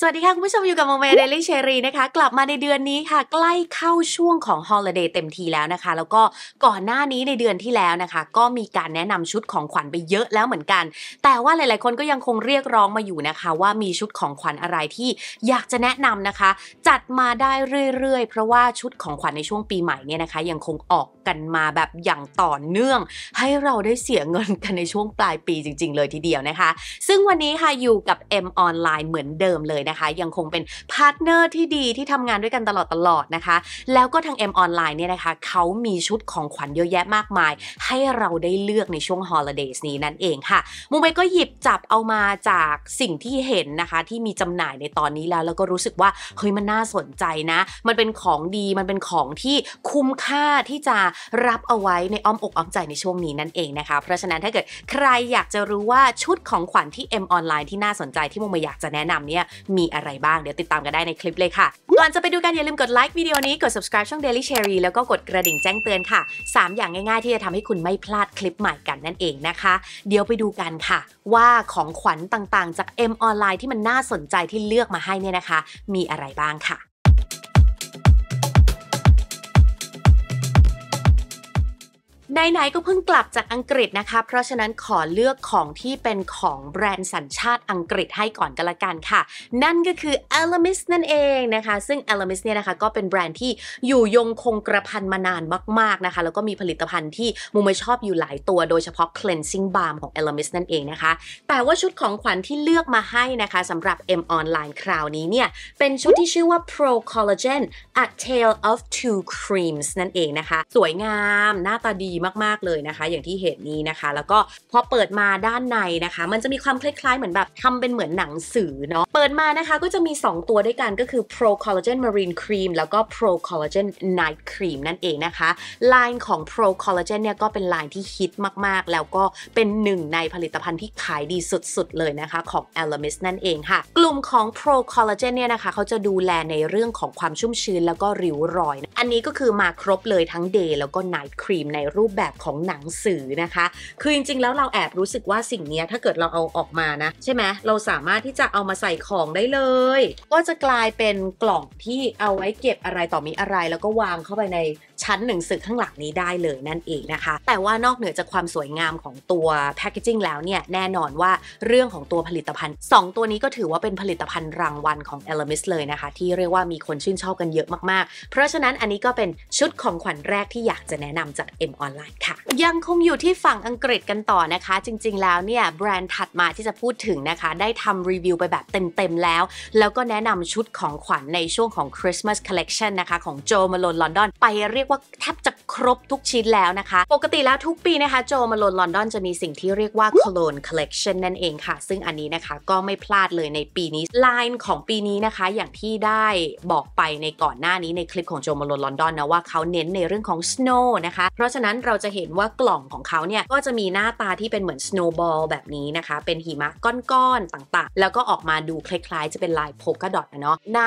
สวัสดีค่ะคุณผู้ชมอยู่กับโมเมเดลี่เชอรีนะคะกลับมาในเดือนนี้ค่ะใกล้เข้าช่วงของฮอลลเดย์เต็มทีแล้วนะคะ แล้วก็ก่อนหน้านี้ในเดือนที่แล้วนะคะ ก็มีการแนะนำชุดของขวัญไปเยอะแล้วเหมือนกัน แต่ว่าหลายๆคนก็ยังคงเรียกร้องมาอยู่นะคะ ว่ามีชุดของขวัญอะไรที่อยากจะแนะนำนะคะ จัดมาได้เรื่อยๆเพราะว่าชุดของขวัญในช่วงปีใหม่เนี่ยนะคะยังคงออกกันมาแบบอย่างต่อเนื่อง ให้เราได้เสียเงินกันในช่วงปลายปีจริงๆเลยทีเดียวนะคะ ซึ่งวันนี้ค่ะอยู่กับ M ออนไลน์เหมือนเดิมเลยนะคะ ยังคงเป็นพาร์ทเนอร์ที่ดีที่ทำงานด้วยกันตลอดตลอดนะคะ แล้วก็ทาง M ออนไลน์เนี่ยนะคะเขามีชุดของขวัญเยอะแยะมากมาย ให้เราได้เลือกในช่วงฮอลลเดย์นี้นั่นเองค่ะมมเมก็หยิบจับเอามาจากสิ่งที่เห็นนะคะ ที่มีจำหน่ายในตอนนี้แล้วแล้วก็รู้สึกว่าเฮ้ยมันน่าสนใจนะ มันเป็นของดี มันเป็นของที่คุ้มค่าที่จะรับเอาไว้ในอ้อมอกอ้อมใจในช่วงนี้นั่นเองนะคะ เพราะฉะนั้นถ้าเกิดใครอยากจะรู้ว่าชุดของขวัญที่ M ออนไลน์ที่น่าสนใจที่โมมาอยากจะแนะนำเนี่ยมีอะไรบ้างเดี๋ยวติดตามกันได้ในคลิปเลยค่ะ ก่อนจะไปดูกันอย่าลืมกดไลค์วิดีโอนี้กด subscribe ช่อง Daily Cherry แล้วก็กดกระดิ่งแจ้งเตือนค่ะ 3 อย่างง่ายๆที่จะทำให้คุณไม่พลาดคลิปใหม่กันนั่นเองนะคะ เดี๋ยวไปดูกันค่ะว่าของขวัญต่างๆ จาก M ออนไลน์ที่มันน่าสนใจที่เลือกมาให้เนี่ยนะคะมีอะไรบ้างค่ะไหนๆก็เพิ่งกลับจากอังกฤษนะคะ เพราะฉะนั้นขอเลือกของที่เป็นของแบรนด์สัญชาติอังกฤษให้ก่อนกันละกันค่ะ นั่นก็คือ Elemis นั่นเองนะคะ ซึ่ง Elemis เนี่ยนะคะ ก็เป็นแบรนด์ที่อยู่ยงคงกระพันมานานมากๆนะคะ แล้วก็มีผลิตภัณฑ์ที่มุมชอบอยู่หลายตัว โดยเฉพาะ cleansing balm ของ Elemis นั่นเองนะคะ แต่ว่าชุดของขวัญที่เลือกมาให้นะคะสำหรับ M Online คราวนี้เนี่ย เป็นชุดที่ชื่อว่า Pro Collagen A Tale of Two Creams นั่นเองนะคะ สวยงาม หน้าตาดีมาก ๆ เลยนะคะ อย่างที่เห็นนี้นะคะ แล้วก็พอเปิดมาด้านในนะคะ มันจะมีความคล้าย ๆ เหมือนแบบทำเป็นเหมือนหนังสือเนาะเปิดมานะคะก็จะมี 2 ตัวด้วยกันก็คือ pro collagen marine cream แล้วก็ pro collagen night cream นั่นเองนะคะไลน์ของ pro collagen เนี่ยก็เป็นไลน์ที่ฮิตมาก ๆ แล้วก็เป็นหนึ่งในผลิตภัณฑ์ที่ขายดีสุด ๆ เลยนะคะ ของ e l e m i s นั่นเองค่ะ กลุ่มของ pro collagen เนี่ยนะคะเขาจะดูแลในเรื่องของความชุ่มชื้น แล้วก็ริ้วรอย อันนี้ก็คือมาครบเลยทั้ง day แล้วก็ night cream ในรูปูปแบบของหนังสือนะคะ คือจริง ๆ แล้วเราแอบรู้สึกว่าสิ่งนี้ถ้าเกิดเราเอาออกมานะ ใช่ไหม เราสามารถที่จะเอามาใส่ของได้เลย ก็จะกลายเป็นกล่องที่เอาไว้เก็บอะไรต่อมีอะไรแล้วก็วางเข้าไปในชั้นหนึ่งสึกข้างหลังนี้ได้เลยนั่นเองนะคะแต่ว่านอกเหนือจากความสวยงามของตัวแพคเกจิ้งแล้วเนี่ยแน่นอนว่าเรื่องของตัวผลิตภัณฑ์ 2 ตัวนี้ก็ถือว่าเป็นผลิตภัณฑ์รางวัลของ e l e m i s เลยนะคะ ที่เรียกว่ามีคนชื่นชอบกันเยอะมากๆ เพราะฉะนั้นอันนี้ก็เป็นชุดของขวัญแรกที่อยากจะแนะนำจาก M ออนไลน์ค่ะยังคงอยู่ที่ฝั่งอังกฤษกันต่อนะคะ จริง ๆแล้วเนี่ยแบรนด์ถัดมาที่จะพูดถึงนะคะได้ทำรีวิวไปแบบเต็มๆแล้ว แล้วก็แนะนำชุดของขวัญในช่วงของ Christmas Collection นะคะของ j o ม Malone London ไปเรียกยกว่าแทบจะครบทุกชิ้นแล้วนะคะปกติแล้วทุกปีนะคะโจมาลนลอนดอนจะมีสิ่งที่เรียกว่า Cologne Collection นั่นเองค่ะ ซึ่งอันนี้นะคะก็ไม่พลาดเลยในปีนี้ไลน์ของปีนี้นะคะ อย่างที่ได้บอกไปในก่อนหน้านี้ในคลิปของโจมาลนลอนดอนนะว่าเขาเน้นในเรื่องของ snow นะคะเพราะฉะนั้นเราจะเห็นว่ากล่องของเขาเนี่ยก็จะมีหน้าตาที่เป็นเหมือน snowball แบบนี้นะคะ เป็นหิมะก้อนๆต่างๆ แล้วก็ออกมาดูคล้ายๆจะเป็นลายโพกกระดอนะเนาะใน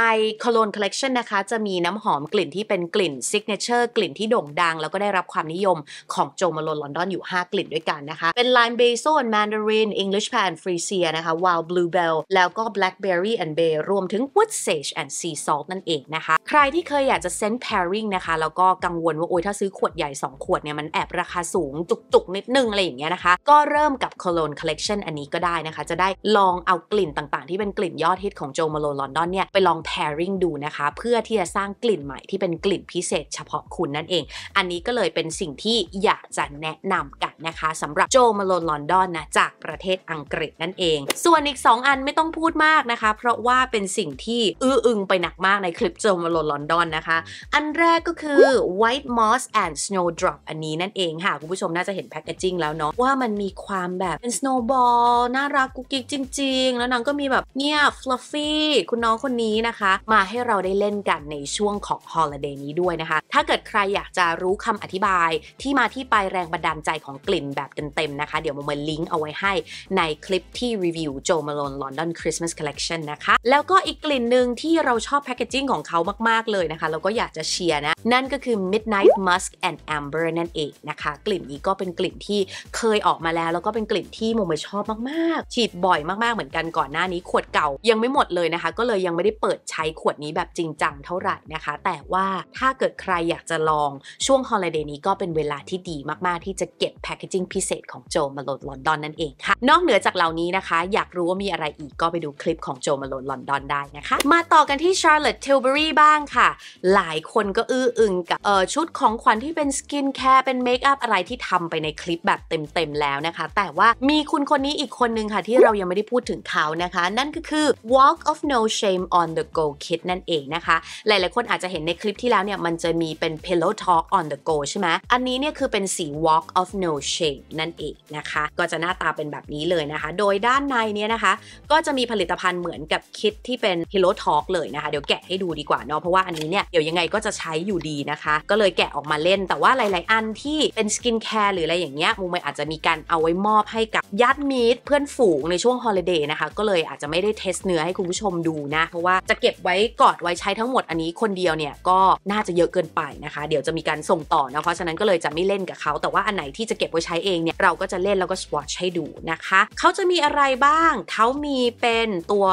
Cologne Collection นะคะจะมีน้ำหอมกลิ่นที่เป็นกลิ่น signature กลิ่นที่โด่งดังแล้วก็ได้รับความนิยมของโจมาโลนลอนดอนอยู่ 5 กลิ่นด้วยกันนะคะ เป็นไลม์เบโซนแมนดารินอิงลิชแพนฟรีเซียนะคะวาลบลูเบลแล้วก็แบล็คเบอร์รี่แอนด์เบยรวมถึงวูดเซจแอนด์ซีซอลนั่นเองนะคะ ใครที่เคยอยากจะเซนต์แพริงนะคะแล้วก็กังวลว่าโอ้ยถ้าซื้อขวดใหญ่ 2 ขวดเนี่ยมันแอบราคาสูงจุกๆ นิดนึงอะไรอย่างเงี้ยนะคะก็เริ่มกับ Cologne Collection อันนี้ก็ได้นะคะ จะได้ลองเอากลิ่นต่างๆที่เป็นกลิ่นยอดฮิตของโจมาโลนลอนดอนเนี่ยไปลอง pairing ดูนะคะเพื่อที่จะสร้างกลิ่นใหม่ที่เป็นกลิ่นพิเศษเฉพาะุณนั่นเองอันนี้ก็เลยเป็นสิ่งที่อยากจะแนะนำกันนะคะสำหรับโจมาลอนลอนดอนนะจากประเทศอังกฤษนั่นเอง ส่วนอีก 2 อันไม่ต้องพูดมากนะคะ เพราะว่าเป็นสิ่งที่อื้ออึงไปหนักมากในคลิปโจมาลอนลอนดอนนะคะ อันแรกก็คือ white moss and snowdrop อันนี้นั่นเองค่ะ คุณผู้ชมน่าจะเห็นแพคเกจิ้งแล้วเนาะว่ามันมีความแบบเป็น snowball น่ารักกุ๊กกิ๊กจริงๆ แล้วนางก็มีแบบเนี่ย fluffy คุณน้องคนนี้นะคะ มาให้เราได้เล่นกันในช่วงของฮอลลเดย์นี้ด้วยนะคะถ้าเกิดใครอยากจะรู้คำอธิบายที่มาที่ไปแรงบันดาลใจของกลิ่นแบบเต็มๆนะคะ เดี๋ยวโมมาลิงก์เอาไว้ให้ ในคลิปที่รีวิวโจมาลอนลอนดอนคริสต์มาสคอลเลคชันนะคะแล้วก็อีกกลิ่นหนึ่งที่เราชอบแพคเกจิ้งของเขามากๆเลยนะคะ เราก็อยากจะเชียร์นะ นั่นก็คือ Midnight Musk and Amber นั่นเองนะคะ กลิ่นนี้ก็เป็นกลิ่นที่เคยออกมาแล้ว แล้วก็เป็นกลิ่นที่โมมาชอบมากๆ ฉีดบ่อยมากๆเหมือนกันก่อนหน้านี้ขวดเก่ายังไม่หมดเลยนะคะ ก็เลยยังไม่ได้เปิดใช้ขวดนี้แบบจริงจังเท่าไหร่นะคะ แต่ว่าถ้าเกิดใครอยากจะลองช่วงฮอลีเดย์นี้ก็เป็นเวลาที่ดีมาก ๆ ที่จะเก็บแพคเกจิ้งพิเศษของโจมาโลดลอนดอนนั่นเองค่ะ นอกเหนือจากเหล่านี้นะคะ อยากรู้ว่ามีอะไรอีกก็ไปดูคลิปของโจมาโลดลอนดอนได้นะคะ มาต่อกันที่ชาร์ลอตเทลเบอรี่บ้างค่ะ หลายคนก็อื้ออึงกับชุดของขวัญที่เป็นสกินแคร์เป็นเมคอัพอะไรที่ทำไปในคลิปแบบเต็ม ๆ แล้วนะคะ แต่ว่ามีคุณคนนี้อีกคนนึงค่ะที่เรายังไม่ได้พูดถึงเขานะคะ นั่นก็คือ Walk of No Shame on the Go Kid นั่นเองนะคะ หลาย ๆ คนอาจจะเห็นในคลิปที่แล้วเนี่ยมันจะมีเป็นเพ Pillow Talk on the go ใช่ไหม อันนี้เนี่ยคือเป็นสี Walk of No Shame นั่นเองนะคะ ก็จะหน้าตาเป็นแบบนี้เลยนะคะ โดยด้านในเนี่ยนะคะ ก็จะมีผลิตภัณฑ์เหมือนกับคิดที่เป็น Pillow Talk เลยนะคะ เดี๋ยวแกะให้ดูดีกว่าเนาะเพราะว่าอันนี้เนี่ยเดี๋ยวยังไงก็จะใช้อยู่ดีนะคะ ก็เลยแกะออกมาเล่น แต่ว่าหลายๆ อันที่เป็นสกินแคร์หรืออะไรอย่างเงี้ย มูมอาจจะมีการเอาไว้มอบให้กับญาติมิตร เพื่อนฝูงในช่วงฮอลิเดย์นะคะ ก็เลยอาจจะไม่ได้เทสเนื้อให้คุณผู้ชมดูนะ เพราะว่าจะเก็บไว้กอดไว้ใช้ทั้งหมดอันนี้คนเดียวเนี่ยก็น่าจะเยอะเกินไปนะนะคะเดี๋ยวจะมีการส่งต่อนะ เพราะฉะนั้นก็เลยจะไม่เล่นกับเขา แต่ว่าอันไหนที่จะเก็บไว้ใช้เองเนี่ย เราก็จะเล่นแล้วก็สวอชให้ดูนะคะ เขาจะมีอะไรบ้างเขามีเป็นตัว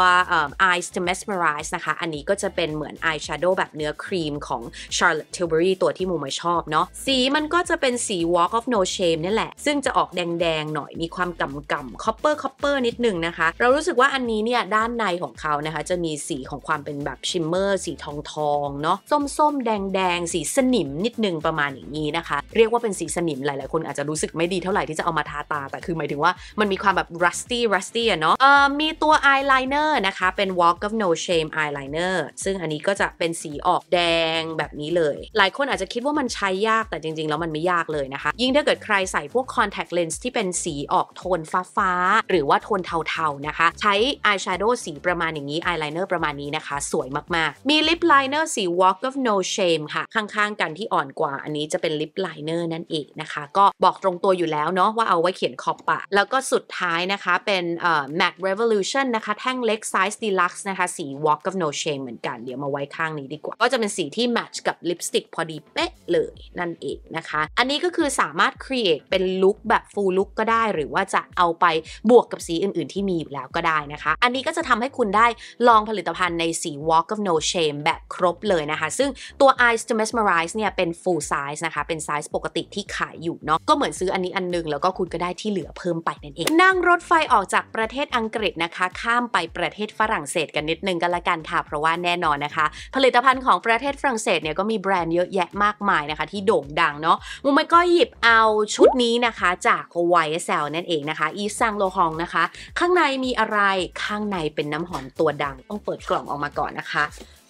eyes to mesmerize นะคะ อันนี้ก็จะเป็นเหมือน eye shadow แบบเนื้อครีมของ Charlotte Tilbury ตัวที่มูมาชอบเนาะสีมันก็จะเป็นสี walk of no shame นี่แหละซึ่งจะออกแดง ๆ หน่อยมีความกำกำ copper copper นิดนึงนะคะเรารู้สึกว่าอันนี้เนี่ยด้านในของเขานะคะ จะมีสีของความเป็นแบบ shimmer สีทองทองเนาะส้มๆแดงๆสีสนิมนิดนึงประมาณอย่างนี้นะคะ เรียกว่าเป็นสีสนิมหลาย ๆ คนอาจจะรู้สึกไม่ดีเท่าไหร่ที่จะเอามาทาตา แต่คือหมายถึงว่ามันมีความแบบ rusty rusty อะเนาะมีตัวอายไลเนอร์นะคะเป็น walk of no shame eyeliner ซึ่งอันนี้ก็จะเป็นสีออกแดงแบบนี้เลย หลายคนอาจจะคิดว่ามันใช้ยากแต่จริง ๆ แล้วมันไม่ยากเลยนะคะ ยิ่งถ้าเกิดใครใส่พวก contact lens ที่เป็นสีออกโทนฟ้าๆหรือว่าโทนเทาๆนะคะ ใช้อายแชโดว์สีประมาณอย่างนี้อายไลเนอร์ประมาณนี้นะคะ สวยมาก ๆ มีลิปไลเนอร์สี walk of no shame ค่ะข้างกันที่อ่อนกว่าอันนี้จะเป็นลิปไลเนอร์นั่นเองนะคะ ก็บอกตรงตัวอยู่แล้วเนาะว่าเอาไว้เขียนขอบปากแล้วก็สุดท้ายนะคะเป็นเอ่อ matte revolution นะคะ แท่งเล็กไซส์ดีลักซ์นะคะสี walk of no shame เหมือนกันเดี๋ยวมาไว้ข้างนี้ดีกว่าก็จะเป็นสีที่แมทช์กับลิปสติกพอดีเป๊ะเลย นั่นเองนะคะ อันนี้ก็คือสามารถ create เป็นลุคแบบ full look ก็ได้หรือว่าจะเอาไปบวกกับสีอื่น ๆ ที่มีอยู่แล้วก็ได้นะคะอันนี้ก็จะทำให้คุณได้ลองผลิตภัณฑ์ในสี walk of no shame แบบครบเลยนะคะซึ่งตัว eyes to mesmerize ส์เนี่ยเป็น full size นะคะเป็นไซส์ปกติที่ขายอยู่เนาะก็เหมือนซื้ออันนี้อันนึง แล้วก็คุณก็ได้ที่เหลือเพิ่มไปนั่นเอง นั่งรถไฟออกจากประเทศอังกฤษนะคะ ข้ามไปประเทศฝรั่งเศส กันนิดนึงกันละกันค่ะ เพราะว่าแน่นอนนะคะ ผลิตภัณฑ์ของประเทศฝรั่งเศสเนี่ยก็มีแบรนด์เยอะแยะมากมายนะคะ ที่โด่งดังเนาะมุมไม่ก็หยิบเอาชุดนี้นะคะ จาก YSL นั่นเองนะคะ อีซังโลฮองนะคะ ข้างในมีอะไรข้างในเป็นน้ำหอมตัวดังต้องเปิดกล่องออกมาก่อนนะคะ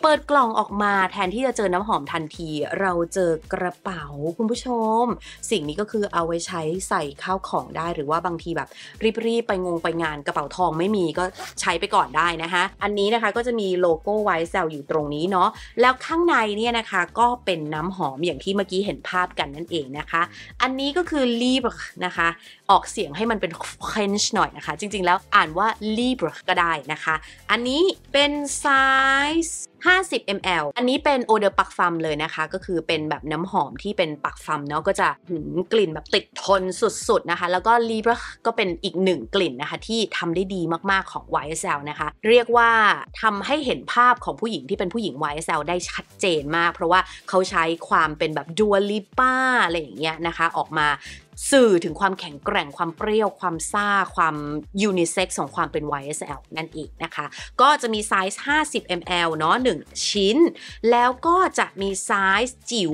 เปิดกล่องออกมาแทนที่จะเจอน้ำหอมทันที เราเจอกระเป๋าคุณผู้ชม สิ่งนี้ก็คือเอาไว้ใช้ใส่ข้าวของได้หรือว่าบางทีแบบรีบๆไปงงไปงาน กระเป๋าทองไม่มีก็ใช้ไปก่อนได้นะคะ อันนี้นะคะก็จะมีโลโก้ไว์เซลอยู่ตรงนี้เนาะแล้วข้างในเนี่ยนะคะก็เป็นน้ำหอมอย่างที่เมื่อกี้เห็นภาพกันนั่นเองนะคะ อันนี้ก็คือลีบนะคะออกเสียงให้มันเป็น French หน่อยนะคะจริงๆแล้วอ่านว่า l i b r e ก็ได้นะคะ อันนี้เป็นไซส์50 ml อันนี้เป็นโอเดอร์ปักฟัมเลยนะคะ ก็คือเป็นแบบน้ำหอมที่เป็นปักฟัมเนาะก็จะกลิ่นแบบติดทนสุดๆนะคะแล้วก็ Libra ก็เป็นอีกหนึ่งกลิ่นนะคะที่ทำได้ดีมากๆของ YSL นะคะ เรียกว่าทำให้เห็นภาพของผู้หญิงที่เป็นผู้หญิง YSL ได้ชัดเจนมาก เพราะว่าเขาใช้ความเป็นแบบดัวลิป้าอะไรอย่างเงี้ยนะคะออกมาสื่อถึงความแข็งแกร่งความเปรี้ยวความซ่า ความยูนิเซ็กของความเป็น YSL นั่นเองนะคะ ก็จะมีไซส์ 50 ml เนาะ1 ชิ้น แล้วก็จะมีไซส์จิ๋ว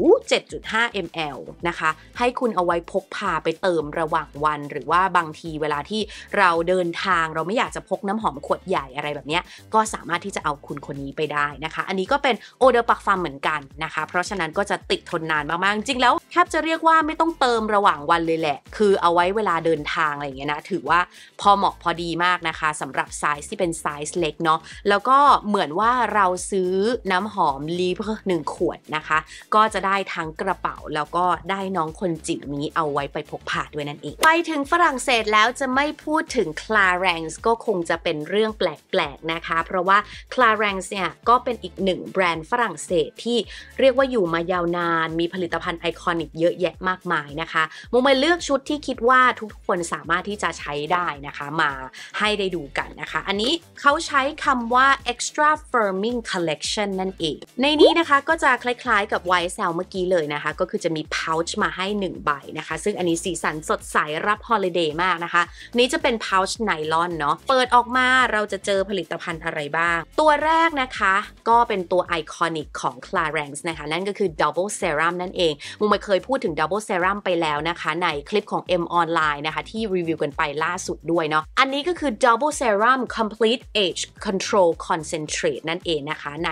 7.5 ml นะคะให้คุณเอาไว้พกพาไปเติมระหว่างวัน หรือว่าบางทีเวลาที่เราเดินทางเราไม่อยากจะพกน้ำหอมขวดใหญ่อะไรแบบนี้ก็สามารถที่จะเอาคุณคนนี้ไปได้นะคะ อันนี้ก็เป็นโอเดอร์ปักฟัมเหมือนกันนะคะ เพราะฉะนั้นก็จะติดทนนานมากๆจริงแล้วแทบจะเรียกว่าไม่ต้องเติมระหว่างวันเลยเลยแหละคือเอาไว้เวลาเดินทางอะไรอย่างเงี้ยนะถือว่าพอเหมาะพอดีมากนะคะสำหรับไซส์ที่เป็นไซส์เล็กเนาะแล้วก็เหมือนว่าเราซื้อน้ำหอมลีเพอร์หนึ่งขวดนะคะก็จะได้ทั้งกระเป๋าแล้วก็ได้น้องคนจิ๋วนี้เอาไว้ไปพกพาด้วยนั่นเอง ไปถึงฝรั่งเศสแล้วจะไม่พูดถึงคลาแรงส์ก็คงจะเป็นเรื่องแปลกๆนะคะ เพราะว่าคลาแรงส์เนี่ยก็เป็นอีกหนึ่งแบรนด์ฝรั่งเศสที่เรียกว่าอยู่มายาวนานมีผลิตภัณฑ์ไอคอนิกเยอะแยะมากมายนะคะมุมเม่เลือกชุดที่คิดว่าทุกคนสามารถที่จะใช้ได้นะคะมาให้ได้ดูกันนะคะ อันนี้เขาใช้คำว่า extra firming collection นั่นเอง ในนี้นะคะก็จะคล้ายๆกับไวท์แซลเมื่อกี้เลยนะคะ ก็คือจะมี pouch มาให้1ใบนะคะ ซึ่งอันนี้สีสันสดใสรับฮอลิเดย์มากนะคะ นี้จะเป็น pouch ไนลอนเนาะเปิดออกมาเราจะเจอผลิตภัณฑ์อะไรบ้าง ตัวแรกนะคะ ก็เป็นตัวไอคอนิกของ Clarins นะคะ นั่นก็คือ double serum นั่นเองมุมเคยพูดถึง double serum ไปแล้วนะคะในคลิปของ M online นะคะ ที่รีวิวกันไปล่าสุดด้วยเนาะ อันนี้ก็คือ Double Serum Complete Age Control Concentrate นั่นเองนะคะ ใน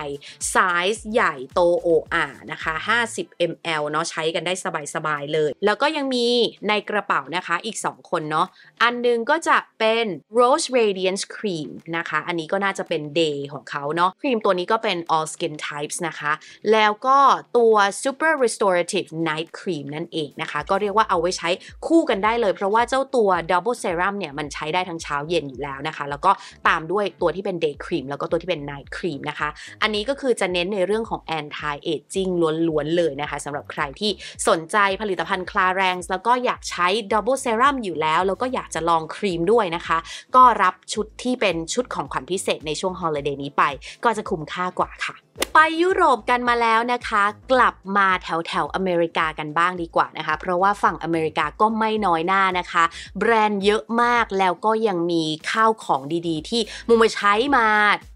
ไซส์ใหญ่โตโออานะคะ 50 ml เนาะใช้กันได้สบายๆเลย แล้วก็ยังมีในกระเป๋านะคะอีก 2 คนเนาะ อันนึงก็จะเป็น Rose Radiance Cream นะคะ อันนี้ก็น่าจะเป็น Day ของเขาเนาะ ครีมตัวนี้ก็เป็น All Skin Types นะคะ แล้วก็ตัว Super Restorative Night Cream นั่นเองนะคะ ก็เรียกว่าเอาไว้ใช้คู่กันได้เลยเพราะว่าเจ้าตัว Double Serum เนี่ยมันใช้ได้ทั้งเช้าเย็นอยู่แล้วนะคะ แล้วก็ตามด้วยตัวที่เป็น Day Cream แล้วก็ตัวที่เป็น Night Cream นะคะ อันนี้ก็คือจะเน้นในเรื่องของ Anti Aging ล้วนๆเลยนะคะสำหรับใครที่สนใจผลิตภัณฑ์ c l a r a n g แล้วก็อยากใช้ Double Serum อยู่แล้ว แล้วก็อยากจะลองครีมด้วยนะคะ ก็รับชุดที่เป็นชุดของขวัญพิเศษในช่วงฮอลลเดย์นี้ไป ก็จะคุ้มค่ากว่าค่ะไปยุโรปกันมาแล้วนะคะกลับมาแถวแถวอเมริกากันบ้างดีกว่านะคะ เพราะว่าฝั่งอเมริกาก็ไม่น้อยหน้านะคะ แบรนด์เยอะมากแล้วก็ยังมีข้าวของดีๆที่มุมใช้มา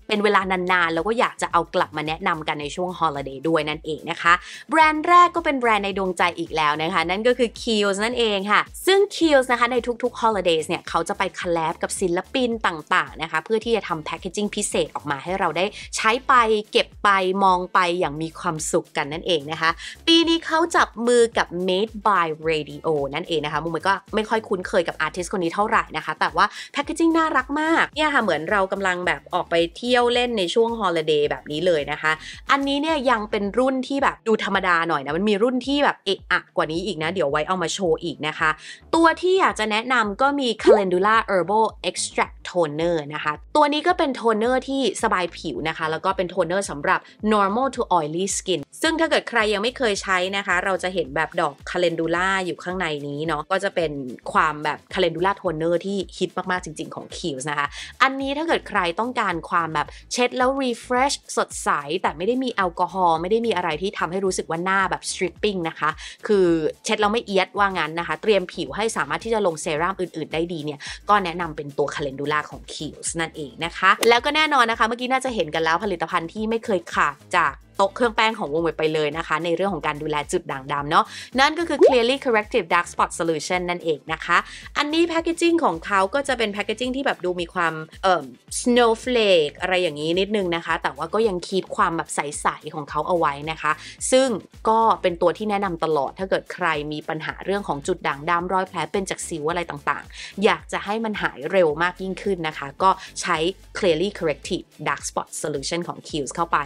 เป็นเวลานานๆ แล้วก็อยากจะเอากลับมาแนะนำกันในช่วงฮอลลเดย์ด้วยนั่นเองนะคะ แบรนด์แรกก็เป็นแบรนด์ในดวงใจอีกแล้วนะคะ นั่นก็คือ k i e l s นั่นเองค่ะ ซึ่ง k i e l s นะคะในทุกๆฮอลลเดย์เนี่ย เขาจะไปคอลแลบกับศิลปินต่างๆนะคะ เพื่อที่จะทำแพคเกจิ้งพิเศษออกมาให้เราได้ใช้ไปเก็บไปมองไปอย่างมีความสุขกันนั่นเองนะคะ ปีนี้เขาจับมือกับ Made by Radio นั่นเองนะคะมุมก็ไม่ค่อยคุ้นเคยกับอาร์ติสต์คนนี้เท่าไหร่นะคะแต่ว่าแพคเกจิ้งน่ารักมากเนี่ยค่ะเหมือนเรากำลังแบบออกไปเที่ยที่ยวเล่นในช่วงฮอลลเดย์แบบนี้เลยนะคะ อันนี้เนี่ยยังเป็นรุ่นที่แบบดูธรรมดาหน่อยนะ มันมีรุ่นที่แบบเอะอะกว่านี้อีกนะ เดี๋ยวไว้เอามาโชว์อีกนะคะ ตัวที่อยากจะแนะนำก็มี Calendula Herbal Extract Toner นะคะ ตัวนี้ก็เป็นโทนเนอร์ที่สบายผิวนะคะ แล้วก็เป็นโทนเนอร์สำหรับ normal to oily skin ซึ่งถ้าเกิดใครยังไม่เคยใช้นะคะ เราจะเห็นแบบดอกคาเลนดูล่าอยู่ข้างในนี้เนาะ ก็จะเป็นความแบบคาเลนดูล่าโทนเนอร์ที่ฮิตมาก ๆ จริง ๆ ของคิวส์นะคะ อันนี้ถ้าเกิดใครต้องการความแบบบบเช็ดแล้วรีเฟรชสดใส แต่ไม่ได้มีแอลกอฮอล์ไม่ได้มีอะไรที่ทำให้รู้สึกว่าหน้าแบบ stripping นะคะ คือเช็ดแล้วไม่เอียดว่างั้นนะคะ เตรียมผิวให้สามารถที่จะลงเซรั่มอื่น ๆ ได้ดีเนี่ย ก็แนะนำเป็นตัวคาเลนดูล่าของคิวส์นั่นเองนะคะ แล้วก็แน่นอนนะคะ เมื่อกี้น่าจะเห็นกันแล้วผลิตภัณฑ์ที่ไม่เคยขาดจากโต๊ะเครื่องแป้งของวงเว็บไปเลยนะคะ ในเรื่องของการดูแลจุดด่างดำเนาะนั่นก็คือ Clearly Corrective Dark Spot Solution นั่นเองนะคะ อันนี้แพคเกจิ้งของเขาก็จะเป็นแพคเกจิ้งที่แบบดูมีความเอ่อ snowflake อะไรอย่างนี้นิดนึงนะคะ แต่ว่าก็ยังคีบความแบบใสๆของเขาเอาไว้นะคะ ซึ่งก็เป็นตัวที่แนะนำตลอด ถ้าเกิดใครมีปัญหาเรื่องของจุดด่างดำรอยแผลเป็นจากสิวอะไรต่างๆ อยากจะให้มันหายเร็วมากยิ่งขึ้นนะคะ ก็ใช้ Clearly Corrective Dark Spot Solution ของ Kiehl's เข้าไป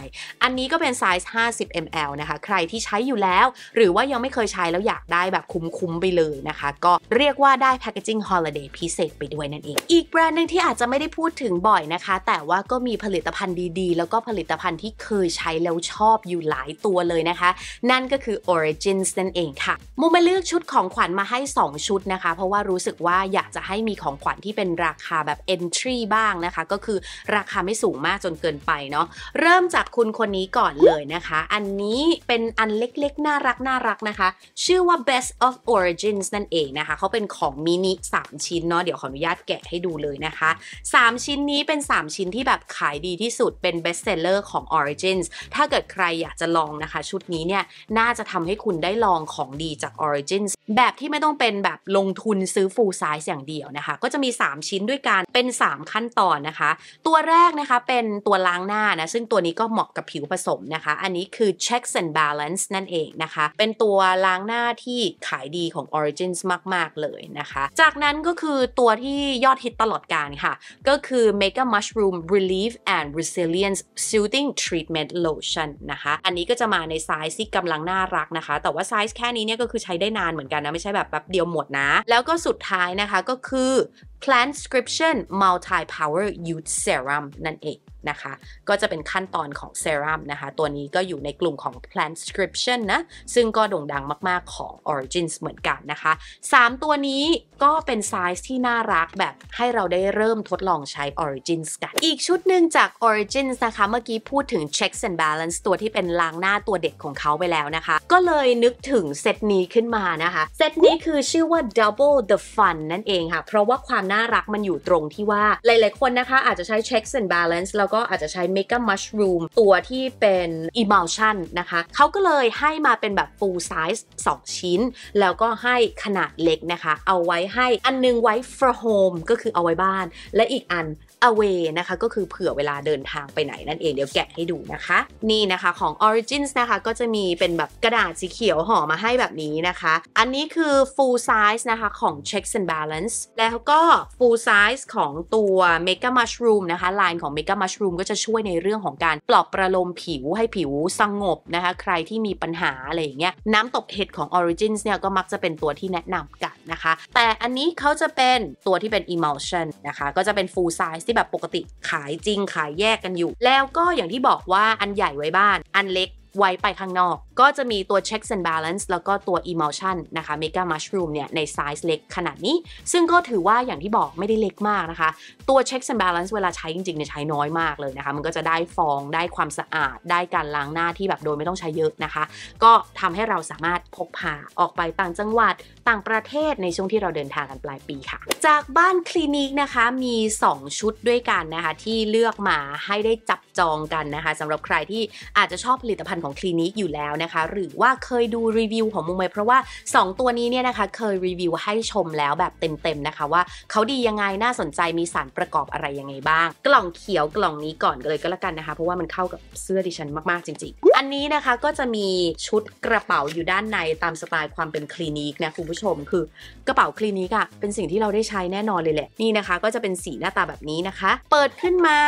อันนี้ก็เป็นไซส์50 ml นะคะ ใครที่ใช้อยู่แล้ว หรือว่ายังไม่เคยใช้แล้วอยากได้แบบคุ้มๆ ไปเลยนะคะ ก็เรียกว่าได้แพคเกจิ้งฮอล i เดย์พิเศษไปด้วยนั่นเอง อีกแบรนด์หนึ่งที่อาจจะไม่ได้พูดถึงบ่อยนะคะ แต่ว่าก็มีผลิตภัณฑ์ดีๆ แล้วก็ผลิตภัณฑ์ที่เคยใช้แล้วชอบอยู่หลายตัวเลยนะคะ นั่นก็คือ Origins นั่นเองค่ะมุมมาเลือกชุดของขวัญมาให้ 2 ชุดนะคะ เพราะว่ารู้สึกว่าอยากจะให้มีของขวัญที่เป็นราคาแบบ entry บ้างนะคะ ก็คือราคาไม่สูงมากจนเกินไปเนาะ เริ่มจากคุณคนนี้ก่อนเลเลยนะคะอันนี้เป็นอันเล็กๆ น่ารักน่ารักนะคะ ชื่อว่า best of origins นั่นเองนะคะเขาเป็นของมินิ 3 ชิ้นเนาะเดี๋ยวขออนุญาตแกะให้ดูเลยนะคะ3ชิ้นนี้เป็น 3 ชิ้นที่แบบขายดีที่สุดเป็น best seller ของ origins ถ้าเกิดใครอยากจะลองนะคะ ชุดนี้เนี่ยน่าจะทำให้คุณได้ลองของดีจาก origins แบบที่ไม่ต้องเป็นแบบลงทุนซื้อฟูลไซส์อย่างเดียวนะคะ ก็จะมี 3 ชิ้นด้วยกันเป็น 3 ขั้นตอนนะคะ ตัวแรกนะคะเป็นตัวล้างหน้านะซึ่งตัวนี้ก็เหมาะกับผิวผสมนะะนะคะอันนี้คือ checks and balance นั่นเองนะคะ เป็นตัวล้างหน้าที่ขายดีของ Origins มาก ๆ เลยนะคะ จากนั้นก็คือตัวที่ยอดฮิตตลอดกาลค่ะ ก็คือ Mega Mushroom Relief and Resilience Soothing Treatment Lotion นะคะ อันนี้ก็จะมาในไซส์ที่กำลังน่ารักนะคะ แต่ว่าไซส์แค่นี้เนี่ยก็คือใช้ได้นานเหมือนกันนะ ไม่ใช่แบบแบบเดียวหมดนะ แล้วก็สุดท้ายนะคะก็คือ p l a n t s c r i p t i o n Multi Power Youth Serum นั่นเองนะคะก็จะเป็นขั้นตอนของเซรั่มนะคะตัวนี้ก็อยู่ในกลุ่มของ p l a n t e s c r i p t i o n นะซึ่งก็โด่งดังมากๆของ origins เหมือนกันนะคะ3 ตัวนี้ก็เป็นไซส์ที่น่ารักแบบให้เราได้เริ่มทดลองใช้ origins กัน อีกชุดหนึ่งจาก origins นะคะ เมื่อกี้พูดถึง checks and balance ตัวที่เป็นล้างหน้าตัวเด็กของเขาไปแล้วนะคะ ก็เลยนึกถึงเซตนี้ขึ้นมานะคะเซตนี้คือชื่อว่า double the fun นั่นเองค่ะเพราะว่าความน่ารักมันอยู่ตรงที่ว่าหลายๆ คนนะคะอาจจะใช้ checks and balance แล้วก็อาจจะใช้เมกามัชรูมตัวที่เป็นอิมัลชันนะคะเขาก็เลยให้มาเป็นแบบฟูลไซส์2ชิ้น แล้วก็ให้ขนาดเล็กนะคะ เอาไว้ให้อันนึงไว้ for home ก็คือเอาไว้บ้าน และอีกอัน away นะคะ ก็คือเผื่อเวลาเดินทางไปไหนนั่นเองเดี๋ยวแกะให้ดูนะคะ นี่นะคะของ Origins นะคะก็จะมีเป็นแบบกระดาษสีเขียวห่อมาให้แบบนี้นะคะ อันนี้คือ full size นะคะของ checks and balance แล้วก็ full size ของตัว mega mushroom นะคะลายของ mega mushroom ก็จะช่วยในเรื่องของการปลอบประโลมผิวให้ผิวสงบนะคะใครที่มีปัญหา อะไรอย่างเงี้ยน้ำตกเห็ดของ Origins เนี่ยก็มักจะเป็นตัวที่แนะนำกันนะคะ แต่อันนี้เขาจะเป็นตัวที่เป็น emulsion นะคะก็จะเป็น full size ที่แบบปกติขายจริงขายแยกกันอยู่ แล้วก็อย่างที่บอกว่าอันใหญ่ไว้บ้าน อันเล็กไว้ไปข้างนอก ก็จะมีตัว checks and balance แล้วก็ตัว emulsion นะคะ mega mushroom เนี่ยในไซส์เล็กขนาดนี้ ซึ่งก็ถือว่าอย่างที่บอกไม่ได้เล็กมากนะคะ ตัว checks and balance เวลาใช้จริงๆเนี่ยใช้น้อยมากเลยนะคะมันก็จะได้ฟองได้ความสะอาดได้การล้างหน้าที่แบบโดยไม่ต้องใช้เยอะนะคะ ก็ทำให้เราสามารถพกพาออกไปต่างจังหวัดต่างประเทศในช่วงที่เราเดินทางกันปลายปีค่ะ จากบ้านคลินิกนะคะมี 2 ชุดด้วยกันนะคะที่เลือกมาให้ได้จับจองกันนะคะสำหรับใครที่อาจจะชอบผลิตภัณฑ์ของคลินิกอยู่แล้วนะคะ หรือว่าเคยดูรีวิวของมุมหมเพราะว่า 2 ตัวนี้เนี่ยนะคะเคยรีวิวให้ชมแล้วแบบเต็มๆนะคะว่าเขาดียังไง น่าสนใจมีสารประกอบอะไรยังไงบ้าง กล่องเขียวกล่องนี้ก่อนเลยก็แล้วกันนะคะ เพราะว่ามันเข้ากับเสื้อดิฉันมากๆจริงๆอันนี้นะคะก็จะมีชุดกระเป๋าอยู่ด้านในตามสไตล์ความเป็นคลินิกนะคุณผู้ชมคือกระเป๋าคลินิกอะเป็นสิ่งที่เราได้ใช้แน่นอนเลยแหละ นี่นะคะ ก็จะเป็นสีหน้าตาแบบนี้นะคะ เปิดขึ้นมา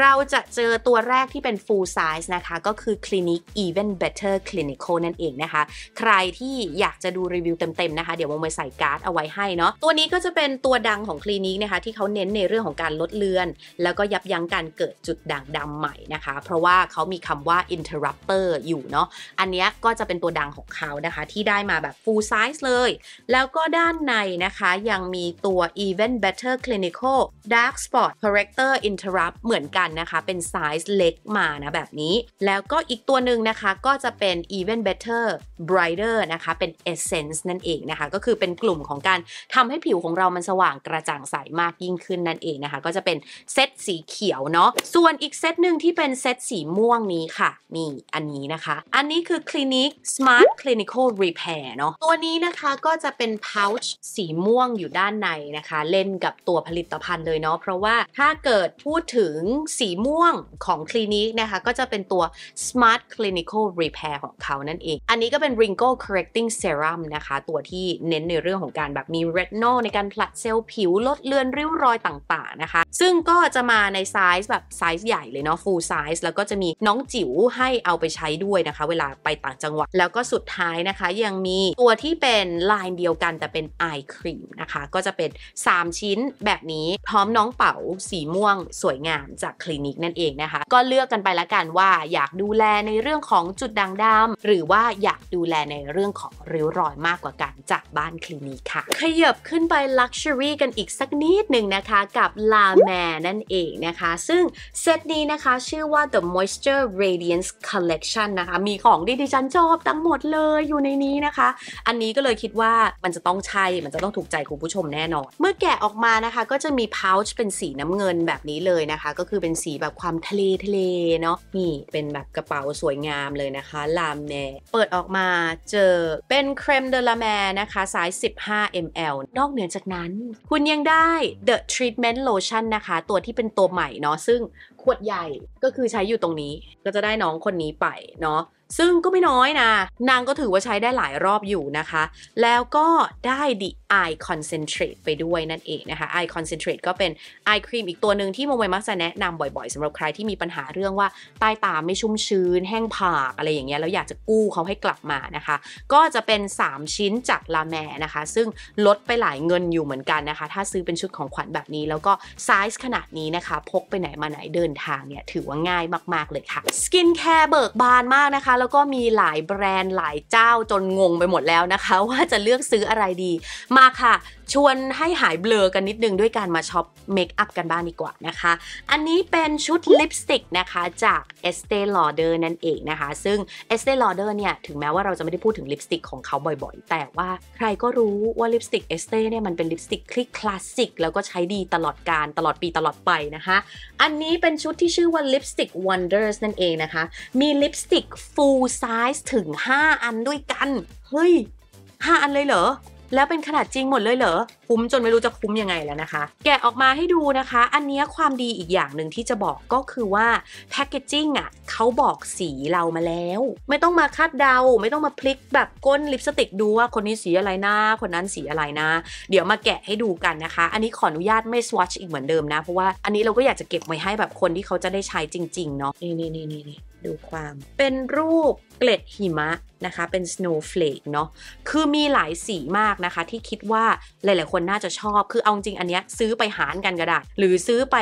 เราจะเจอตัวแรกที่เป็น full size นะคะก็คือคลินิก even better clinical นั่นเองนะคะ ใครที่อยากจะดูรีวิวเต็มๆนะคะเดี๋ยววงไวใส่การ์ดเอาไว้ให้เนาะตัวนี้ก็จะเป็นตัวดังของคลินิกนะคะที่เขาเน้นในเรื่องของการลดเลือน แล้วก็ยับยั้งการเกิดจุดด่างดำใหม่นะคะ เพราะว่าเขามีคำว่า interrupter Master อยู่เนาะอันนี้ก็จะเป็นตัวดังของเขานะคะที่ได้มาแบบ full size เลย แล้วก็ด้านในนะคะยังมีตัว Even Better Clinical Dark Spot Corrector Interrupt เหมือนกันนะคะเป็นไซส์เล็กมานะแบบนี้ แล้วก็อีกตัวหนึ่งนะคะก็จะเป็น Even Better Brighter นะคะ เป็น Essence นั่นเองนะคะ ก็คือเป็นกลุ่มของการทำให้ผิวของเรามันสว่างกระจ่างใสมากยิ่งขึ้นนั่นเองนะคะ ก็จะเป็นเซตสีเขียวเนาะส่วนอีกเซตหนึ่งที่เป็นเซตสีม่วงนี้ค่ะนี่อันนี้นะคะ อันนี้คือคลินิก Smart Clinical Repair เนาะตัวนี้นะคะก็จะเป็น pouch สีม่วงอยู่ด้านในนะคะเล่นกับตัวผลิตภัณฑ์เลยเนาะเพราะว่าถ้าเกิดพูดถึงสีม่วงของคลินิกนะคะ ก็จะเป็นตัว Smart Clinical Repair ของเขานั่นเอง อันนี้ก็เป็น Wrinkle Correcting Serum นะคะตัวที่เน้นในเรื่องของการแบบมี retinol ในการผลัดเซลล์ผิวลดเลือนริ้วรอยต่างๆนะคะ ซึ่งก็จะมาในไซส์แบบไซส์ใหญ่เลยเนาะ full size แล้วก็จะมีน้องจิ๋วให้เอาไปใช้ด้วยนะคะ เวลาไปต่างจังหวัด แล้วก็สุดท้ายนะคะ ยังมีตัวที่เป็น ลายเดียวกันแต่เป็นไอครีมนะคะ ก็จะเป็น 3 ชิ้นแบบนี้พร้อมน้องเป๋าสีม่วง สวยงามจากคลินิกนั่นเองนะคะ ก็เลือกกันไปละกันว่าอยากดูแลในเรื่องของจุดด่างดำหรือว่าอยากดูแลในเรื่องของริ้วรอยมากกว่ากันจากบ้านคลินิกค่ะ ขยับขึ้นไปลักชัวรี่กันอีกสักนิดหนึ่งนะคะกับลาแมนั่นเองนะคะ ซึ่งเซตนี้นะคะชื่อว่า The Moisture Radiance Collection collection นะคะมีของที่ดิฉันชอบทั้งหมดเลยอยู่ในนี้นะคะ อันนี้ก็เลยคิดว่ามันจะต้องใช่มันจะต้องถูกใจคุณผู้ชมแน่นอน เมื่อแกะออกมานะคะ ก็จะมีพาวช์เป็นสีน้ำเงินแบบนี้เลยนะคะ ก็คือเป็นสีแบบความทะเลทะเลเนาะนี่เป็นแบบกระเป๋าสวยงามเลยนะคะลามแนเปิดออกมาเจอเป็นครีมเดลาแมนะคะไซส์15 ml นอกเหนือจากนั้น คุณยังได้ The Treatment Lotion นะคะ ตัวที่เป็นตัวใหม่เนาะซึ่งขวดใหญ่ก็คือใช้อยู่ตรงนี้ ก็จะได้น้องคนนี้ไปเนาะซึ่งก็ไม่น้อยนะ นางก็ถือว่าใช้ได้หลายรอบอยู่นะคะ แล้วก็ได้ the eye concentrate ไปด้วยนั่นเองนะคะ eye concentrate ก็เป็น eye cream อีกตัวหนึ่งที่โมเมมักจะแนะนำบ่อยๆสำหรับใครที่มีปัญหาเรื่องว่าใต้ตาไม่ชุ่มชื้น แห้งผาก อะไรอย่างเงี้ยแล้วอยากจะกู้เขาให้กลับมานะคะ ก็จะเป็น 3 ชิ้นจากลาแมนะคะ ซึ่งลดไปหลายเงินอยู่เหมือนกันนะคะ ถ้าซื้อเป็นชุดของขวัญแบบนี้ แล้วก็ไซส์ขนาดนี้นะคะพกไปไหนมาไหนเดินทางเนี่ยถือว่าง่ายมากๆเลยค่ะสกินแคร์เบิกบานมากนะคะแล้วก็มีหลายแบรนด์หลายเจ้าจนงงไปหมดแล้วนะคะ ว่าจะเลือกซื้ออะไรดีมาค่ะชวนให้หายเบลอกันนิดนึงด้วยการมาช็อปเมคอัพกันบ้างดีกว่านะคะ อันนี้เป็นชุดลิปสติกนะคะจาก e s t e e Lauder นั่นเองนะคะ ซึ่ง e s t e e Lauder เนี่ยถึงแม้ว่าเราจะไม่ได้พูดถึงลิปสติกของเขาบ่อยๆ แต่ว่าใครก็รู้ว่าลิปสติก e s t e e เนี่ยมันเป็นลิปสติกคลิกคลาสสิกแล้วก็ใช้ดีตลอดการตลอดปีตลอดไปนะคะ อันนี้เป็นชุดที่ชื่อว่าลิปสติก Wonders นั่นเองนะคะมีลิปสติก full size ถึง 5 อันด้วยกันเฮ้ย5อันเลยเหรอแล้วเป็นขนาดจริงหมดเลยเหรอคุ้มจนไม่รู้จะคุ้มยังไงแล้วนะคะ แกะออกมาให้ดูนะคะ อันนี้ความดีอีกอย่างหนึ่งที่จะบอกก็คือว่า แพคเกจจิ้งอ่ะเขาบอกสีเรามาแล้ว ไม่ต้องมาคาดเดา ไม่ต้องมาพลิกแบบก้นลิปสติกดูว่าคนนี้สีอะไรนะ คนนั้นสีอะไรนะ เดี๋ยวมาแกะให้ดูกันนะคะอันนี้ขออนุญาตไม่สวอชอีกเหมือนเดิมนะเพราะว่าอันนี้เราก็อยากจะเก็บไว้ให้แบบคนที่เขาจะได้ใช้จริงๆเนาะนี่นี่นี่นี่ดูความเป็นรูปเกล็ดหิมะนะคะเป็น snowflake เนาะคือมีหลายสีมากนะคะ ที่คิดว่าหลายๆ คนน่าจะชอบ คือเอาจริงอันเนี้ยซื้อไปหารกันก็ได้ หรือซื้อไป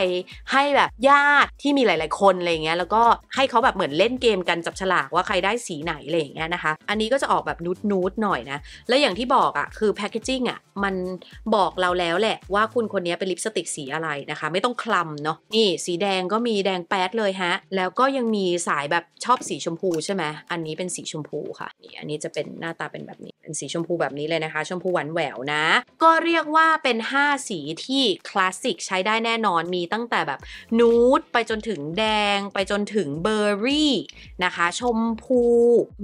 ให้แบบญาติที่มีหลายๆคนอะไรเงี้ย แล้วก็ให้เขาแบบเหมือนเล่นเกมกัน จับฉลากว่าใครได้สีไหนอะไรอย่างเงี้ยนะคะ อันนี้ก็จะออกแบบนูดนูดหน่อยนะ และอย่างที่บอกอะ่ะคือแพคเกจิ้งอ่ะมันบอกเราแล้วแหละว่าคุณคนนี้เป็นลิปสติกสีอะไรนะคะ ไม่ต้องคลำเนาะ นี่สีแดงก็มีแดงแป๊ดเลยฮะ แล้วก็ยังมีสายแบบชอบสีชมพูใช่ไหมอันนี้เป็นสีชมพูค่ะนี่อันนี้จะเป็นหน้าตาเป็นแบบนี้เป็นสีชมพูแบบนี้เลยนะคะ ชมพูหวานแหววนะ ก็เรียกว่าเป็น 5 สีที่คลาสสิกใช้ได้แน่นอนมีตั้งแต่แบบนูดไปจนถึงแดงไปจนถึงเบอร์รี่นะคะ ชมพู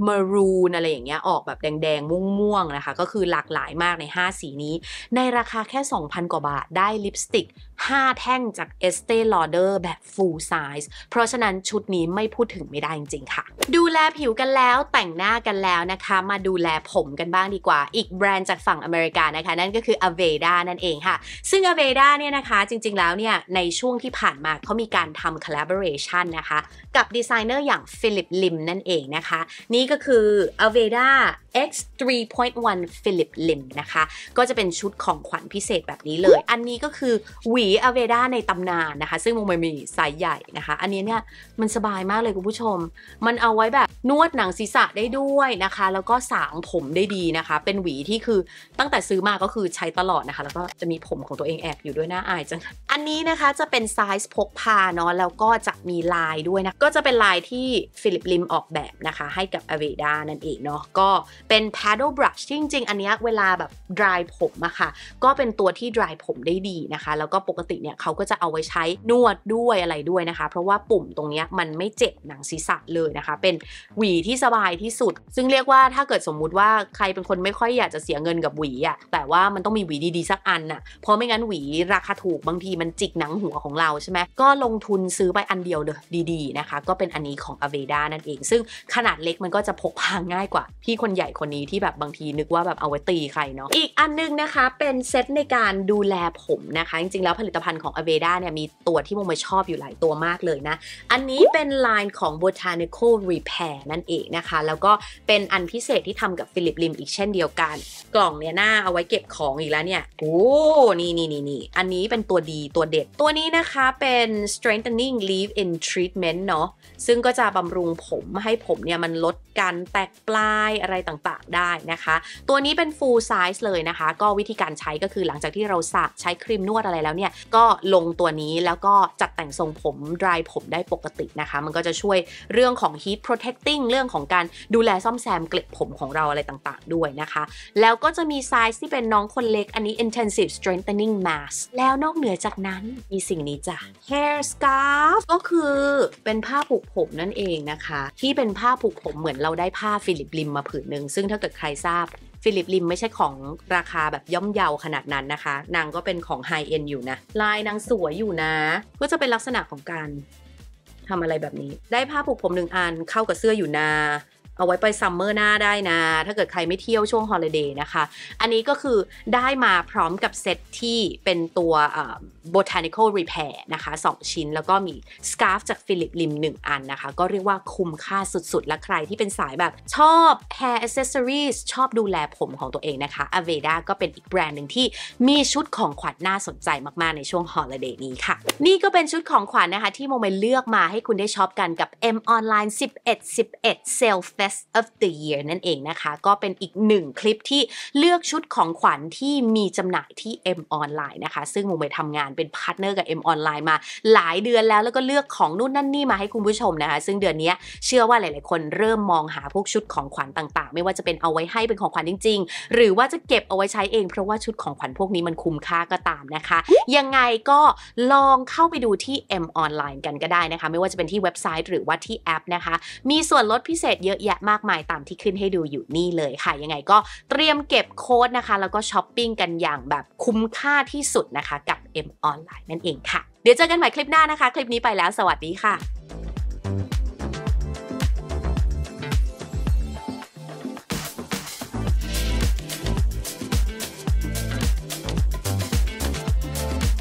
มารูนอะไรอย่างเงี้ยออกแบบแดง ๆม่วงๆนะคะ ก็คือหลากหลายมากใน 5 สีนี้ ในราคาแค่ 2,000 กว่าบาทได้ลิปสติก 5แท่งจากเอสเต e Lauder แบบ full size เพราะฉะนั้นชุดนี้ไม่พูดถึงไม่ได้จริงๆค่ะ ดูแลผิวกันันแล้วแต่งหน้ากันแล้วนะคะมาดูแลผมกันบ้างดีกว่า อีกแบรนด์จากฝั่งอเมริกานะคะนั่นก็คือ Aveda นั่นเองค่ะซึ่ง Aveda เนี่ยนะคะจริงๆแล้วเนี่ยในช่วงที่ผ่านมาเขามีการทำ collaboration นะคะกับดีไซเนอร์อย่างฟิลิปลิมนั่นเองนะคะนี่ก็คือ Aveda X 3.1 Philip Lim นะคะก็จะเป็นชุดของขวัญพิเศษแบบนี้เลย อันนี้ก็คือหวีอเวดาในตำนานนะคะซึ่งมันมีไซส์ใหญ่นะคะอันนี้เนี่ยมันสบายมากเลยคุณผู้ชม มันเอาไว้แบบนวดหนังศีรษะได้ด้วยนะคะ แล้วก็สางผมได้ดีนะคะ เป็นหวีที่คือตั้งแต่ซื้อมาก็คือใช้ตลอดนะคะ แล้วก็จะมีผมของตัวเองแอบอยู่ด้วยน่าอายจังอันนี้นะคะจะเป็นไซส์พกพาเนาะแล้วก็จะมีลายด้วยนะ ก็จะเป็นลายที่ฟิลิปลิมออกแบบนะคะ ให้กับอเวดานั่นเองเนาะก็เป็น paddle brush จริงๆ อันนี้เวลาแบบ dry ผมอะค่ะ ก็เป็นตัวที่ dry ผมได้ดีนะคะ แล้วก็ปกติเนี่ยเขาก็จะเอาไว้ใช้นวดด้วยอะไรด้วยนะคะ เพราะว่าปุ่มตรงนี้มันไม่เจ็บหนังศีรษะเลยนะคะ เป็นหวีที่สบายที่สุด ซึ่งเรียกว่าถ้าเกิดสมมุติว่าใครเป็นคนไม่ค่อยอยากจะเสียเงินกับหวีอะแต่ว่ามันต้องมีหวีดีๆสักอันน่ะ เพราะไม่งั้นหวีราคาถูกบางทีมันจิกหนังหัวของเราใช่ไหม ก็ลงทุนซื้อไปอันเดียวเ้อดีๆนะคะ ก็เป็นอันนี้ของ a v e d a นั่นเอง ซึ่งขนาดเล็กมันก็จะพกพาง่ายกว่าพี่คนใหญ่คนนี้ที่แบบบางทีนึกว่าแบบเอาไว้ตีใครเนาะ อีกอันนึงนะคะเป็นเซตในการดูแลผมนะคะ จริงๆแล้วผลิตภัณฑ์ของ a v e d a เนี่ยมีตัวที่โมมาชอบอยู่หลายตัวมากเลยนะ อันนี้เป็นไลน์ของ botanical repair นั่นเองอีกนะคะแล้วก็เป็นอันพิเศษที่ทำกับฟิลิปลิมอีกเช่นเดียวกัน กล่องเนี่ยหน้าเอาไว้เก็บของอีกแล้วเนี่ยโอ้นี่นี่นี่นี่อันนี้เป็นตัวดีตัวเด็ด ตัวนี้นะคะเป็น strengthening leave in treatment เนาะซึ่งก็จะบำรุงผมให้ผมเนี่ยมันลดการแตกปลายอะไรต่างๆได้นะคะ ตัวนี้เป็น full size เลยนะคะ ก็วิธีการใช้ก็คือหลังจากที่เราสระใช้ครีมนวดอะไรแล้วเนี่ยก็ลงตัวนี้แล้วก็จัดแต่งทรงผมดรายผมได้ปกตินะคะ มันก็จะช่วยเรื่องของ heat protecting เรื่ององของการดูแลซ่อมแซมเกล็ดผมของเราอะไรต่างๆ ด้วยนะคะ แล้วก็จะมีไซส์ที่เป็นน้องคนเล็กอันนี้ intensive strengthening mask แล้วนอกเหนือจากนั้นมีสิ่งนี้จ้ะ hair scarf ก็คือเป็นผ้าผูกผมนั่นเองนะคะ ที่เป็นผ้าผูกผมเหมือนเราได้ผ้าฟิลิปลิมมาผืนหนึ่ง ซึ่งถ้าเกิดใครทราบฟิลิปลิมไม่ใช่ของราคาแบบย่อมเยาขนาดนั้นนะคะ นางก็เป็นของไฮเอ็นอยู่นะ ลายนางสวยอยู่นะ ก็จะเป็นลักษณะของการทำอะไรแบบนี้ ได้ผ้าผูกผมหนึ่งอันเข้ากับเสื้ออยู่นา เอาไว้ไปซัมเมอร์หน้าได้นะ ถ้าเกิดใครไม่เที่ยวช่วงฮอลิเดย์นะคะ อันนี้ก็คือได้มาพร้อมกับเซตที่เป็นตัว Botanical Repair นะคะ2 ชิ้น แล้วก็มี scarf จากฟิลิปลิม1อันนะคะก็เรียกว่าคุ้มค่าสุดๆ และใครที่เป็นสายแบบชอบ Hair Accessories ชอบดูแลผมของตัวเองนะคะ Aveda ก็เป็นอีกแบรนด์หนึ่งที่มีชุดของขวัญน่าสนใจมากๆในช่วงฮอ l เด a y นี้ค่ะ นี่ก็เป็นชุดของขวัญนะคะที่โมเมเลือกมาให้คุณได้ช็อปกันกับ M Online 11 11 Sale Fest of the Year นั่นเองนะคะ ก็เป็นอีกหนึ่งคลิปที่เลือกชุดของขวัญที่มีจำหน่ายที่ M Online นะคะซึ่งโมเมทำงานเป็นพาร์ทเนอร์กับ M ออนไลน์มา หลายเดือนแล้วแล้วก็เลือกของนู่นนั่นนี่มาให้คุณผู้ชมนะคะ ซึ่งเดือนนี้เชื่อว่าหลายๆคนเริ่มมองหาพวกชุดของขวัญต่าง ๆ ไม่ว่าจะเป็นเอาไว้ให้เป็นของขวัญจริง ๆ หรือว่าจะเก็บเอาไว้ใช้เอง เพราะว่าชุดของขวัญพวกนี้มันคุ้มค่าก็ตามนะคะ ยังไงก็ลองเข้าไปดูที่ M ออนไลน์กันก็ได้นะคะไม่ว่าจะเป็นที่เว็บไซต์หรือว่าที่แอปนะคะ มีส่วนลดพิเศษเยอะแยะมากมายตามที่ขึ้นให้ดูอยู่นี่เลยค่ะยังไงก็เตรียมเก็บโค้ดนะคะ แล้วก็ช้อปปิ้งกันอย่างแบบคุ้มค่าที่สุดนะคะ กับ M ออนไลน์นั่นเองค่ะ เดี๋ยวเจอกันใหม่คลิปหน้านะคะ คลิปนี้ไปแล้วสวัสดีค่ะ